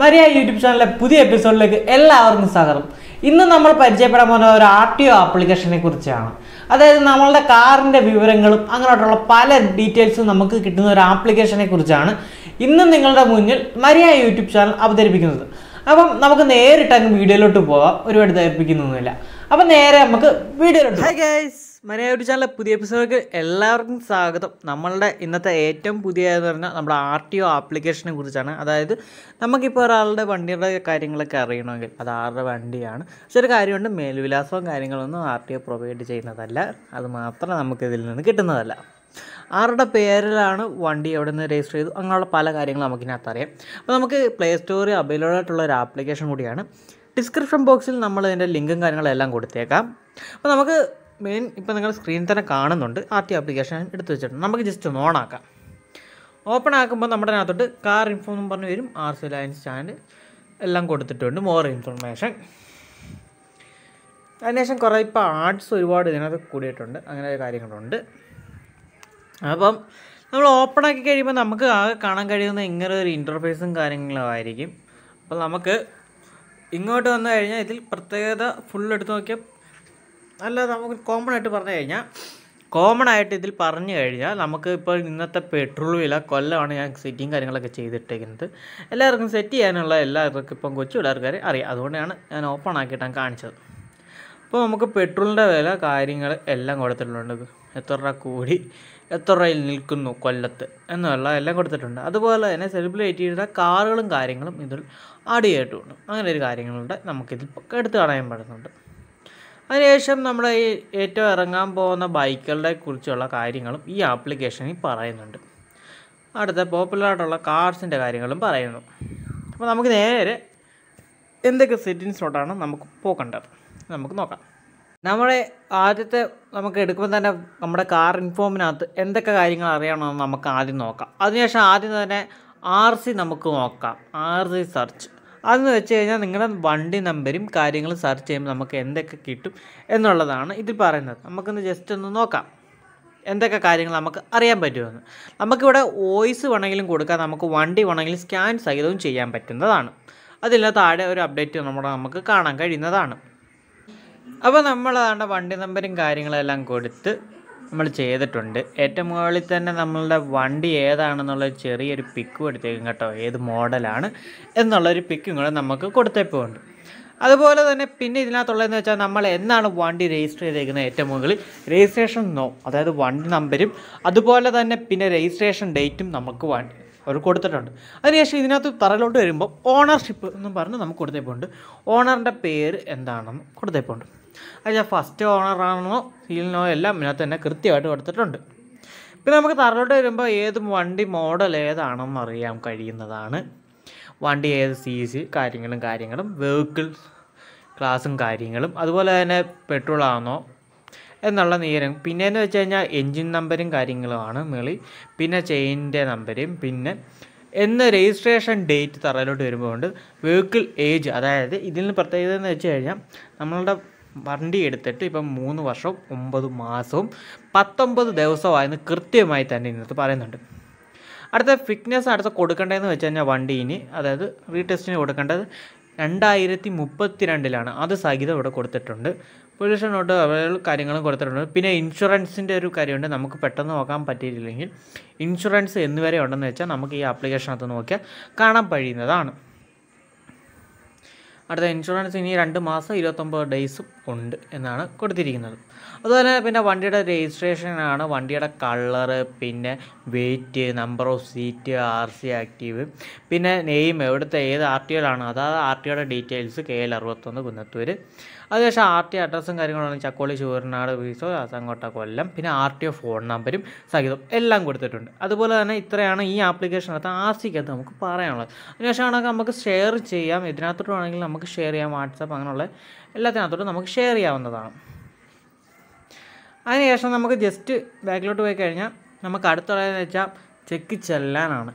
വരിക യൂട്യൂബ് ചാനലിലെ പുതിയ എപ്പിസോഡിലേക്ക് എല്ലാവർക്കും സ്വാഗതം ഇന്ന് നമ്മൾ പരിചയപ്പെടാൻ പോകുന്ന ഒരു ആർ ടി ഒ ആപ്ലിക്കേഷനെ കുറിച്ചാണ് അതായത് നമ്മളുടെ കാറിൻ്റെ വിവരങ്ങളും അങ്ങനെയുള്ള പല ഡീറ്റെയിൽസും നമുക്ക് കിട്ടുന്ന ഒരു ആപ്ലിക്കേഷനെ കുറിച്ചാണ് ഇന്ന് നിങ്ങളുടെ മുന്നിൽ മരിയ യൂട്യൂബ് ചാനൽ അവതരിപ്പിക്കുന്നത് അപ്പം നമുക്ക് നേരിട്ട് അങ്ങ് വീഡിയോയിലോട്ട് പോകാം ഒരുപാട് ധരിപ്പിക്കുന്നൊന്നുമില്ല അപ്പം നേരെ നമുക്ക് വീഡിയോയിലോട്ട് ഹൈ ഗൈസ് മലയാള ചാനലിലെ പുതിയ എപ്പിസോഡിലേക്ക് എല്ലാവർക്കും സ്വാഗതം നമ്മളുടെ ഇന്നത്തെ ഏറ്റവും പുതിയ എന്ന് പറഞ്ഞാൽ നമ്മുടെ ആർ ടി ഒ ആപ്ലിക്കേഷനെ കുറിച്ചാണ് അതായത് നമുക്കിപ്പോൾ ഒരാളുടെ വണ്ടിയുടെ കാര്യങ്ങളൊക്കെ അറിയണമെങ്കിൽ അത് ആരുടെ വണ്ടിയാണ് പക്ഷേ ഒരു കാര്യമുണ്ട് മേൽവിലാസവും കാര്യങ്ങളൊന്നും ആർ ടി ഒ പ്രൊവൈഡ് ചെയ്യുന്നതല്ല അത് മാത്രം നമുക്കിതിൽ നിന്ന് കിട്ടുന്നതല്ല ആരുടെ പേരിലാണ് വണ്ടി എവിടെ നിന്ന് രജിസ്റ്റർ ചെയ്തു അങ്ങനെയുള്ള പല കാര്യങ്ങളും നമുക്കിനകത്ത് അറിയാം അപ്പോൾ നമുക്ക് പ്ലേ സ്റ്റോറിൽ അവൈലബിൾ ആയിട്ടുള്ള ഒരു ആപ്ലിക്കേഷൻ കൂടിയാണ് ഡിസ്ക്രിപ്ഷൻ ബോക്സിൽ നമ്മൾ ഇതിൻ്റെ ലിങ്കും കാര്യങ്ങളെല്ലാം കൊടുത്തേക്കാം അപ്പോൾ നമുക്ക് മെയിൻ ഇപ്പോൾ നിങ്ങൾ സ്ക്രീനിൽ തന്നെ കാണുന്നുണ്ട് ആർ ടി ആപ്ലിക്കേഷൻ എടുത്തു വെച്ചിട്ടുണ്ട് നമുക്ക് ജസ്റ്റ് ഒന്ന് ഓൺ ആക്കാം ഓപ്പൺ ആക്കുമ്പോൾ നമ്മുടെ അതിനകത്തോട്ട് കാർ ഇൻഫോ എന്ന് പറഞ്ഞു വരും ആർ സി ലയൻസ് ചാനൽ എല്ലാം കൊടുത്തിട്ടുണ്ട് മോർ ഇൻഫർമേഷൻ അതിനുശേഷം കുറേ ഇപ്പോൾ ആർട്സ് ഒരുപാട് ഇതിനകത്ത് കൂടിയിട്ടുണ്ട് അങ്ങനെ കാര്യങ്ങളുണ്ട് അപ്പം നമ്മൾ ഓപ്പൺ ആക്കി കഴിയുമ്പോൾ നമുക്ക് ആകെ കാണാൻ കഴിയുന്ന ഇങ്ങനെ ഒരു ഇൻ്റർഫേസും കാര്യങ്ങളും ആയിരിക്കും അപ്പോൾ നമുക്ക് ഇങ്ങോട്ട് വന്നു കഴിഞ്ഞാൽ ഇതിൽ പ്രത്യേകത ഫുൾ എടുത്ത് നോക്കിയാൽ അല്ല നമുക്ക് കോമൺ ആയിട്ട് പറഞ്ഞു കഴിഞ്ഞാൽ കോമൺ ആയിട്ട് ഇതിൽ പറഞ്ഞു കഴിഞ്ഞാൽ നമുക്ക് ഇപ്പോൾ ഇന്നത്തെ പെട്രോൾ വില കൊല്ലമാണ് ഞാൻ സെറ്റിങ് കാര്യങ്ങളൊക്കെ ചെയ്തിട്ടേക്കുന്നത് എല്ലാവർക്കും സെറ്റ് ചെയ്യാനുള്ള എല്ലാവർക്കും ഇപ്പം കൊച്ചു പിള്ളേർക്കാർ അറിയാം അതുകൊണ്ടാണ് ഞാൻ ഓപ്പൺ ആക്കിയിട്ടാണ് കാണിച്ചത് അപ്പോൾ നമുക്ക് പെട്രോളിൻ്റെ വില കാര്യങ്ങൾ എല്ലാം കൊടുത്തിട്ടുണ്ട് എത്ര രൂപ കൂടി എത്ര രൂപയിൽ നിൽക്കുന്നു കൊല്ലത്ത് എന്നുള്ള എല്ലാം കൊടുത്തിട്ടുണ്ട് അതുപോലെ തന്നെ സെലിബ്രേറ്റ് ചെയ്ത കാറുകളും കാര്യങ്ങളും ഇതിൽ ആഡ് ചെയ്തിട്ടുണ്ട് അങ്ങനെ ഒരു കാര്യങ്ങളുണ്ട് നമുക്കിതിൽ എടുത്ത് കാണാൻ പറ്റുന്നുണ്ട് അതിനുശേഷം നമ്മൾ ഈ ഏറ്റവും ഇറങ്ങാൻ പോകുന്ന ബൈക്കുകളുടെ കുറിച്ചുള്ള കാര്യങ്ങളും ഈ ആപ്ലിക്കേഷനിൽ പറയുന്നുണ്ട് അടുത്ത പോപ്പുലറായിട്ടുള്ള കാർസിൻ്റെ കാര്യങ്ങളും പറയുന്നു അപ്പോൾ നമുക്ക് നേരെ എന്തൊക്കെ സെറ്റിങ്സിലോട്ടാണ് നമുക്ക് പോകേണ്ടത് നമുക്ക് നോക്കാം നമ്മളെ ആദ്യത്തെ നമുക്ക് എടുക്കുമ്പോൾ തന്നെ നമ്മുടെ കാർ ഇൻഫോമിനകത്ത് എന്തൊക്കെ കാര്യങ്ങൾ അറിയണമെന്ന് നമുക്ക് ആദ്യം നോക്കാം അതിനുശേഷം ആദ്യം തന്നെ ആർ സി നമുക്ക് നോക്കാം ആർ സി സെർച്ച് അതെന്ന് വെച്ച് കഴിഞ്ഞാൽ നിങ്ങളുടെ വണ്ടി നമ്പരും കാര്യങ്ങളും സെർച്ച് ചെയ്യുമ്പോൾ നമുക്ക് എന്തൊക്കെ കിട്ടും എന്നുള്ളതാണ് ഇതിൽ പറയുന്നത് നമുക്കൊന്ന് ജസ്റ്റ് ഒന്ന് നോക്കാം എന്തൊക്കെ കാര്യങ്ങൾ നമുക്ക് അറിയാൻ പറ്റുമെന്ന് നമുക്കിവിടെ വോയിസ് വേണമെങ്കിലും കൊടുക്കാം നമുക്ക് വണ്ടി വേണമെങ്കിലും സ്കാൻ സഹിതവും ചെയ്യാൻ പറ്റുന്നതാണ് അതിന് താഴെ ഒരു അപ്ഡേറ്റ് നമ്മുടെ നമുക്ക് കാണാൻ കഴിയുന്നതാണ് അപ്പോൾ നമ്മളതാണ്ട് വണ്ടി നമ്പരും കാര്യങ്ങളെല്ലാം കൊടുത്ത് നമ്മൾ ചെയ്തിട്ടുണ്ട് ഏറ്റവും മുകളിൽ തന്നെ നമ്മളുടെ വണ്ടി ഏതാണെന്നുള്ള ചെറിയൊരു പിക്കും എടുത്തേക്കും കേട്ടോ ഏത് മോഡലാണ് എന്നുള്ളൊരു പിക്കും കൂടെ നമുക്ക് കൊടുത്തേപ്പുണ്ട് അതുപോലെ തന്നെ പിന്നെ ഇതിനകത്തുള്ളതെന്ന് വെച്ചാൽ നമ്മൾ എന്നാണ് വണ്ടി രജിസ്റ്റർ ചെയ്തേക്കുന്നത് ഏറ്റവും മുകളിൽ രജിസ്ട്രേഷൻ നോ അതായത് വണ്ടി നമ്പരും അതുപോലെ തന്നെ പിന്നെ രജിസ്ട്രേഷൻ ഡേറ്റും നമുക്ക് വേണ്ടി അവർ കൊടുത്തിട്ടുണ്ട് അതിനുശേഷം ഇതിനകത്ത് തറയിലോട്ട് വരുമ്പോൾ ഓണർഷിപ്പ് എന്നും പറഞ്ഞ് നമുക്ക് കൊടുത്തേപ്പോണ്ട് ഓണറിൻ്റെ പേര് എന്താണെന്ന് കൊടുത്തേപ്പോണ്ട് അത് ഫസ്റ്റ് ഓണറാണോ സീലിനോ എല്ലാം ഇതിനകത്ത് തന്നെ കൃത്യമായിട്ട് കൊടുത്തിട്ടുണ്ട് പിന്നെ നമുക്ക് തറലോട്ട് വരുമ്പോൾ ഏത് വണ്ടി മോഡൽ ഏതാണെന്ന് അറിയാൻ കഴിയുന്നതാണ് വണ്ടി ഏത് സി സി കാര്യങ്ങളും കാര്യങ്ങളും വെഹിക്കിൾ ക്ലാസും കാര്യങ്ങളും അതുപോലെ തന്നെ പെട്രോൾ ആണോ എന്നുള്ള നേരം എന്ന് വെച്ച് കഴിഞ്ഞാൽ എൻജിൻ നമ്പരും കാര്യങ്ങളുമാണ് മേളി പിന്നെ ചെയിനിൻ്റെ നമ്പരും പിന്നെ എന്ന് രജിസ്ട്രേഷൻ ഡേറ്റ് തറയിലോട്ട് വരുമ്പോൾ ഉണ്ട് വെഹിക്കിൾ ഏജ് അതായത് ഇതിൽ പ്രത്യേകത എന്ന് വെച്ച് കഴിഞ്ഞാൽ നമ്മളുടെ വണ്ടി എടുത്തിട്ട് ഇപ്പം മൂന്ന് വർഷവും ഒമ്പത് മാസവും പത്തൊമ്പത് ദിവസമായെന്ന് കൃത്യമായി തന്നെ ഇന്നത്തെ പറയുന്നുണ്ട് അടുത്ത ഫിറ്റ്നസ് അടുത്ത കൊടുക്കേണ്ടതെന്ന് വെച്ച് കഴിഞ്ഞാൽ വണ്ടി ഇനി അതായത് റീടെസ്റ്റിന് കൊടുക്കേണ്ടത് രണ്ടായിരത്തി രണ്ടിലാണ് അത് സഹിതം ഇവിടെ കൊടുത്തിട്ടുണ്ട് പൊല്യൂഷൻ നോട്ട് കാര്യങ്ങളും കൊടുത്തിട്ടുണ്ട് പിന്നെ ഇൻഷുറൻസിൻ്റെ ഒരു കാര്യമുണ്ട് നമുക്ക് പെട്ടെന്ന് നോക്കാൻ പറ്റിയിട്ടില്ലെങ്കിൽ ഇൻഷുറൻസ് എന്നുവരെ ഉണ്ടെന്ന് വെച്ചാൽ നമുക്ക് ഈ ആപ്ലിക്കേഷനകത്ത് നോക്കിയാൽ കാണാൻ കഴിയുന്നതാണ് അടുത്ത ഇൻഷുറൻസ് ഇനി രണ്ട് മാസം ഇരുപത്തൊമ്പത് ഡേയ്സും ഉണ്ട് എന്നാണ് കൊടുത്തിരിക്കുന്നത് അതുപോലെ പിന്നെ വണ്ടിയുടെ രജിസ്ട്രേഷനാണ് വണ്ടിയുടെ കളറ് പിന്നെ weight number of seat R C active പിന്നെ നെയിം എവിടുത്തെ ഏത് ആർ ടി ആണ് അതായത് ആർ ടി ഒയുടെ ഡീറ്റെയിൽസ് കെ എൽ അറുപത്തൊന്ന് കുന്നത്തൂർ അതിനുശേഷം ആർ ടി അഡ്രസ്സും കാര്യങ്ങളാണ് ചക്കോളി ചൂരനാട് വീസോ രാസങ്കോട്ട കൊല്ലം പിന്നെ ആർ ടി ഒ ഫോൺ നമ്പരും സഹിതം എല്ലാം കൊടുത്തിട്ടുണ്ട് അതുപോലെ തന്നെ ഇത്രയാണ് ഈ ആപ്ലിക്കേഷനകത്ത് ആർ സിക്കകത്ത് നമുക്ക് പറയാനുള്ളത് അതിനുശേഷമാണെങ്കിൽ നമുക്ക് ഷെയർ ചെയ്യാം ഇതിനകത്തോട്ടാണെങ്കിൽ നമുക്ക് ഷെയർ ചെയ്യാം വാട്സപ്പ് അങ്ങനെയുള്ള എല്ലാത്തിനകത്തോട്ട് നമുക്ക് ഷെയർ ചെയ്യാവുന്നതാണ് അതിനുശേഷം നമുക്ക് ജസ്റ്റ് ബാക്കിലോട്ട് പോയി കഴിഞ്ഞാൽ നമുക്ക് അടുത്തുള്ളതെന്ന് വെച്ചാൽ ചെക്ക് ചെല്ലാനാണ്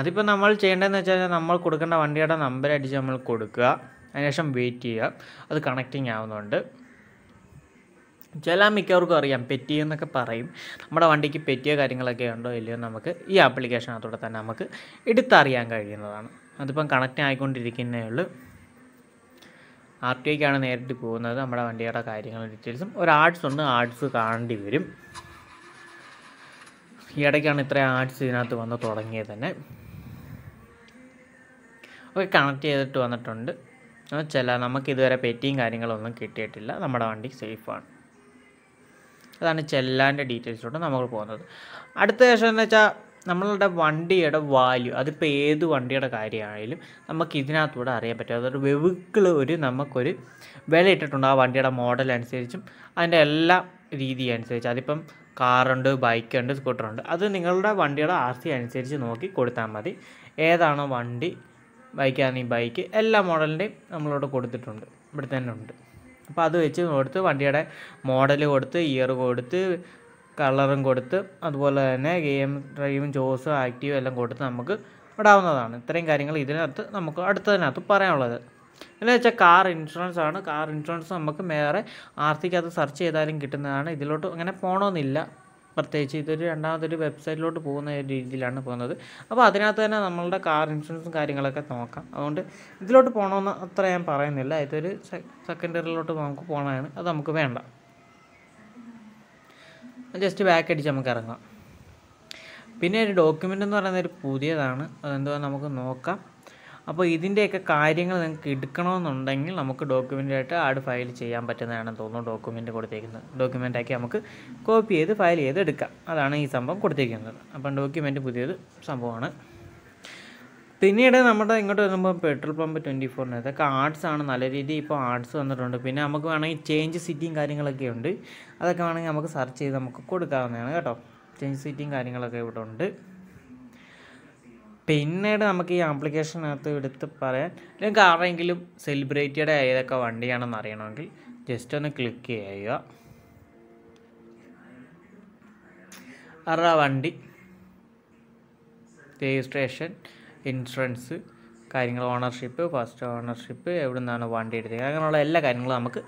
അതിപ്പോൾ നമ്മൾ ചെയ്യേണ്ടതെന്ന് വെച്ചാൽ നമ്മൾ കൊടുക്കേണ്ട വണ്ടിയുടെ നമ്പർ അടിച്ച് നമ്മൾ കൊടുക്കുക അതിനുശേഷം വെയിറ്റ് ചെയ്യുക അത് കണക്റ്റിംഗ് ആവുന്നുണ്ട് ചില മിക്കവർക്കും അറിയാം പെറ്റിയെന്നൊക്കെ പറയും നമ്മുടെ വണ്ടിക്ക് പെറ്റിയോ കാര്യങ്ങളൊക്കെ ഉണ്ടോ ഇല്ലയോ നമുക്ക് ഈ ആപ്ലിക്കേഷനകത്തൂടെ തന്നെ നമുക്ക് എടുത്തറിയാൻ കഴിയുന്നതാണ് അതിപ്പം കണക്റ്റ് ആയിക്കൊണ്ടിരിക്കുന്നേ ഉള്ളൂ ആർ ടി ഐക്കാണ് നേരിട്ട് പോകുന്നത് നമ്മുടെ വണ്ടിയുടെ കാര്യങ്ങളും ഡീറ്റെയിൽസും ഒരു ആർട്സ് ഉണ്ട് ആർട്സ് കാണേണ്ടി വരും ഈ ഇടയ്ക്കാണ് ഇത്രയും ആർട്സ് ഇതിനകത്ത് വന്ന് തുടങ്ങിയത് തന്നെ ഓക്കെ കണക്ട് ചെയ്തിട്ട് വന്നിട്ടുണ്ട് വെച്ചാൽ നമുക്കിതുവരെ പെറ്റിയും കാര്യങ്ങളൊന്നും കിട്ടിയിട്ടില്ല നമ്മുടെ വണ്ടി സേഫാണ് അതാണ് ചെല്ലാൻ്റെ ഡീറ്റെയിൽസിലോട്ട് നമ്മൾ പോകുന്നത് അടുത്ത ശേഷം എന്ന് വെച്ചാൽ നമ്മളുടെ വണ്ടിയുടെ വാല്യൂ അതിപ്പോൾ ഏത് വണ്ടിയുടെ കാര്യമായാലും നമുക്ക് ഇതിനകത്തൂടെ അറിയാൻ പറ്റും അതൊരു വെവിക്കിൾ ഒരു നമുക്കൊരു വില ഇട്ടിട്ടുണ്ട് ആ വണ്ടിയുടെ മോഡൽ അനുസരിച്ചും അതിൻ്റെ എല്ലാ രീതി അനുസരിച്ച് അതിപ്പം കാറുണ്ട് ബൈക്കുണ്ട് സ്കൂട്ടറുണ്ട് അത് നിങ്ങളുടെ വണ്ടിയുടെ ആർ സി അനുസരിച്ച് നോക്കി കൊടുത്താൽ മതി ഏതാണോ വണ്ടി ബൈക്കാണ് ഈ ബൈക്ക് എല്ലാ മോഡലിൻ്റെയും നമ്മളിവിടെ കൊടുത്തിട്ടുണ്ട് ഇവിടെ തന്നെ ഉണ്ട് അപ്പോൾ അത് വെച്ച് കൊടുത്ത് വണ്ടിയുടെ മോഡൽ കൊടുത്ത് ഇയർ കൊടുത്ത് കളറും കൊടുത്ത് അതുപോലെ തന്നെ ഗെയിം ഡ്രൈവും ജോസും ആക്റ്റീവും എല്ലാം കൊടുത്ത് നമുക്ക് ഇടാവുന്നതാണ് ഇത്രയും കാര്യങ്ങൾ ഇതിനകത്ത് നമുക്ക് അടുത്തതിനകത്ത് പറയാനുള്ളത് എന്നു വെച്ചാൽ കാർ ഇൻഷുറൻസ് ആണ് കാർ ഇൻഷുറൻസ് നമുക്ക് വേറെ ആർത്തിക്കകത്ത് സെർച്ച് ചെയ്താലും കിട്ടുന്നതാണ് ഇതിലോട്ട് അങ്ങനെ പോകണമെന്നില്ല പ്രത്യേകിച്ച് ഇതൊരു രണ്ടാമതൊരു വെബ്സൈറ്റിലോട്ട് പോകുന്ന രീതിയിലാണ് പോകുന്നത് അപ്പോൾ അതിനകത്ത് തന്നെ നമ്മളുടെ കാർ ഇൻഷുറൻസും കാര്യങ്ങളൊക്കെ നോക്കാം അതുകൊണ്ട് ഇതിലോട്ട് പോകണമെന്ന് അത്ര ഞാൻ പറയുന്നില്ല ഇതൊരു സെക്കൻഡറിയിലോട്ട് നമുക്ക് പോകണമെന്ന് അത് നമുക്ക് വേണ്ട ജസ്റ്റ് ബാക്ക് അടിച്ച് നമുക്ക് ഇറങ്ങാം പിന്നെ ഒരു ഡോക്യുമെൻ്റ് എന്ന് പറയുന്നത് ഒരു പുതിയതാണ് അതെന്തുവാ നമുക്ക് നോക്കാം അപ്പോൾ ഇതിൻ്റെയൊക്കെ കാര്യങ്ങൾ നിങ്ങൾക്ക് എടുക്കണമെന്നുണ്ടെങ്കിൽ നമുക്ക് ഡോക്യുമെൻ്റായിട്ട് ആഡ് ഫയൽ ചെയ്യാൻ പറ്റുന്നതാണെന്ന് തോന്നുന്നു ഡോക്യുമെൻ്റ് കൊടുത്തേക്കുന്നത് ഡോക്യുമെൻ്റാക്കി നമുക്ക് കോപ്പി ചെയ്ത് ഫയൽ ചെയ്ത് എടുക്കാം അതാണ് ഈ സംഭവം കൊടുത്തേക്കുന്നത് അപ്പം ഡോക്യുമെൻ്റ് പുതിയത് സംഭവമാണ് പിന്നീട് നമ്മുടെ ഇങ്ങോട്ട് വരുമ്പോൾ പെട്രോൾ പമ്പ് ട്വൻറ്റി ഫോറിന് ഇതൊക്കെ ആർട്സ് ആണ് നല്ല രീതിയിൽ ഇപ്പോൾ ആർട്സ് വന്നിട്ടുണ്ട് പിന്നെ നമുക്ക് വേണമെങ്കിൽ ചേഞ്ച് സിറ്റിയും കാര്യങ്ങളൊക്കെ ഉണ്ട് അതൊക്കെ വേണമെങ്കിൽ നമുക്ക് സെർച്ച് ചെയ്ത് നമുക്ക് കൊടുക്കാവുന്നതാണ് കേട്ടോ ചേഞ്ച് സിറ്റിയും കാര്യങ്ങളൊക്കെ ഇവിടെ ഉണ്ട് പിന്നീട് നമുക്ക് ഈ ആപ്ലിക്കേഷനകത്ത് എടുത്ത് പറയാൻ നിങ്ങൾക്ക് ആരെങ്കിലും സെലിബ്രിറ്റിയുടെ ഏതൊക്കെ വണ്ടിയാണെന്ന് അറിയണമെങ്കിൽ ജസ്റ്റ് ഒന്ന് ക്ലിക്ക് ചെയ്യുക അവരുടെ വണ്ടി രജിസ്ട്രേഷൻ ഇൻഷുറൻസ് കാര്യങ്ങൾ ഓണർഷിപ്പ് ഫസ്റ്റ് ഓണർഷിപ്പ് എവിടെ നിന്നാണ് വണ്ടി എടുത്തത് അങ്ങനെയുള്ള എല്ലാ കാര്യങ്ങളും നമുക്ക്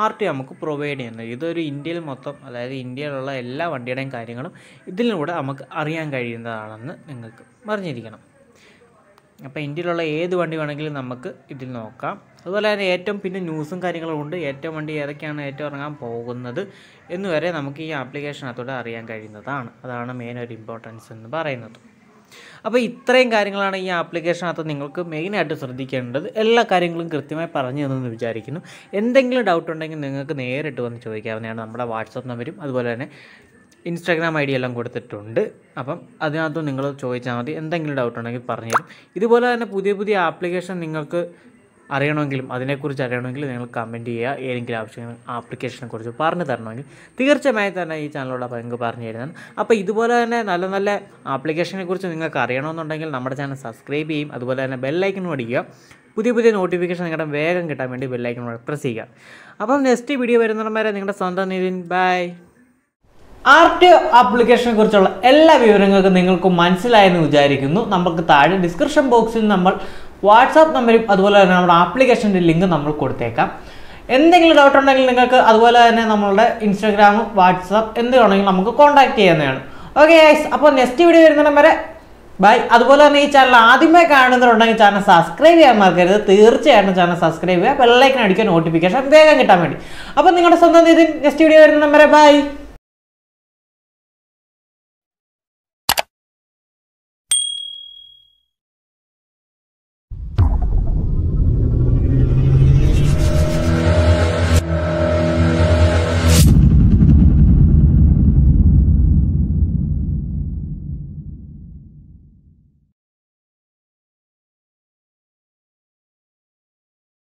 ആർ ടി നമുക്ക് പ്രൊവൈഡ് ചെയ്യുന്നത് ഇതൊരു ഇന്ത്യയിൽ മൊത്തം അതായത് ഇന്ത്യയിലുള്ള എല്ലാ വണ്ടിയുടെയും കാര്യങ്ങളും ഇതിലൂടെ നമുക്ക് അറിയാൻ കഴിയുന്നതാണെന്ന് നിങ്ങൾക്ക് പറഞ്ഞിരിക്കണം അപ്പോൾ ഇന്ത്യയിലുള്ള ഏത് വണ്ടി വേണമെങ്കിലും നമുക്ക് ഇതിൽ നോക്കാം അതുപോലെ തന്നെ ഏറ്റവും പിന്നെ ന്യൂസും കാര്യങ്ങളും ഉണ്ട് ഏറ്റവും വണ്ടി ഏതൊക്കെയാണ് ഏറ്റവും ഇറങ്ങാൻ പോകുന്നത് എന്നുവരെ വരെ നമുക്ക് ഈ ആപ്ലിക്കേഷനകത്തൂടെ അറിയാൻ കഴിയുന്നതാണ് അതാണ് മെയിൻ ഒരു ഇമ്പോർട്ടൻസ് എന്ന് പറയുന്നത് അപ്പോൾ ഇത്രയും കാര്യങ്ങളാണ് ഈ ആപ്ലിക്കേഷനകത്ത് നിങ്ങൾക്ക് മെയിനായിട്ട് ശ്രദ്ധിക്കേണ്ടത് എല്ലാ കാര്യങ്ങളും കൃത്യമായി പറഞ്ഞു തന്നെന്ന് വിചാരിക്കുന്നു എന്തെങ്കിലും ഡൗട്ട് ഉണ്ടെങ്കിൽ നിങ്ങൾക്ക് നേരിട്ട് വന്ന് ചോദിക്കാവുന്നതാണ് നമ്മുടെ വാട്സപ്പ് നമ്പരും അതുപോലെ തന്നെ ഇൻസ്റ്റാഗ്രാം ഐ ഡി എല്ലാം കൊടുത്തിട്ടുണ്ട് അപ്പം അതിനകത്ത് നിങ്ങൾ ചോദിച്ചാൽ മതി എന്തെങ്കിലും ഡൗട്ട് ഉണ്ടെങ്കിൽ പറഞ്ഞുതരും ഇതുപോലെ തന്നെ പുതിയ പുതിയ ആപ്ലിക്കേഷൻ നിങ്ങൾക്ക് അറിയണമെങ്കിലും അതിനെക്കുറിച്ച് അറിയണമെങ്കിൽ നിങ്ങൾ കമൻറ്റ് ചെയ്യുക ഏതെങ്കിലും ആവശ്യങ്ങൾ കുറിച്ച് പറഞ്ഞു തരണമെങ്കിൽ തീർച്ചയായി തന്നെ ഈ ചാനലിലൂടെ നിങ്ങൾക്ക് പറഞ്ഞു തരുന്നതാണ് അപ്പോൾ ഇതുപോലെ തന്നെ നല്ല നല്ല ആപ്ലിക്കേഷനെക്കുറിച്ച് നിങ്ങൾക്ക് അറിയണമെന്നുണ്ടെങ്കിൽ നമ്മുടെ ചാനൽ സബ്സ്ക്രൈബ് ചെയ്യും അതുപോലെ തന്നെ ബെല്ലൈക്കനും അടിക്കുക പുതിയ പുതിയ നോട്ടിഫിക്കേഷൻ നിങ്ങളുടെ വേഗം കിട്ടാൻ വേണ്ടി ബെല്ലൈക്കൺ പ്രസ് ചെയ്യുക അപ്പം നെക്സ്റ്റ് വീഡിയോ വരുന്നിടം വരെ നിങ്ങളുടെ സ്വന്തം നിതിൻ ബൈ ആർട്ട് ആപ്ലിക്കേഷനെ കുറിച്ചുള്ള എല്ലാ വിവരങ്ങൾക്കും നിങ്ങൾക്ക് മനസ്സിലായെന്ന് വിചാരിക്കുന്നു നമുക്ക് താഴെ ഡിസ്ക്രിപ്ഷൻ ബോക്സിൽ നമ്മൾ വാട്സാപ്പ് നമ്പരും അതുപോലെ തന്നെ നമ്മുടെ ആപ്ലിക്കേഷൻ്റെ ലിങ്ക് നമ്മൾ കൊടുത്തേക്കാം എന്തെങ്കിലും ഡൗട്ട് ഉണ്ടെങ്കിൽ നിങ്ങൾക്ക് അതുപോലെ തന്നെ നമ്മളുടെ ഇൻസ്റ്റാഗ്രാം വാട്സാപ്പ് എന്ത് നമുക്ക് കോൺടാക്ട് ചെയ്യുന്നതാണ് ഓക്കെ ഗൈസ് അപ്പോൾ നെക്സ്റ്റ് വീഡിയോ വരുന്നിടം വരെ ബൈ അതുപോലെ തന്നെ ഈ ചാനൽ ആദ്യമേ കാണുന്നുണ്ടെങ്കിൽ ചാനൽ സബ്സ്ക്രൈബ് ചെയ്യാൻ മറക്കരുത് തീർച്ചയായിട്ടും ചാനൽ സബ്സ്ക്രൈബ് ചെയ്യുക ബെല്ലൈക്കൻ അടിക്കുക നോട്ടിഫിക്കേഷൻ വേഗം കിട്ടാൻ വേണ്ടി അപ്പോൾ നിങ്ങളുടെ സ്വന്തം ഇത് നെക്സ്റ്റ് വീഡിയോ വരുന്നിടം വരെ ബൈ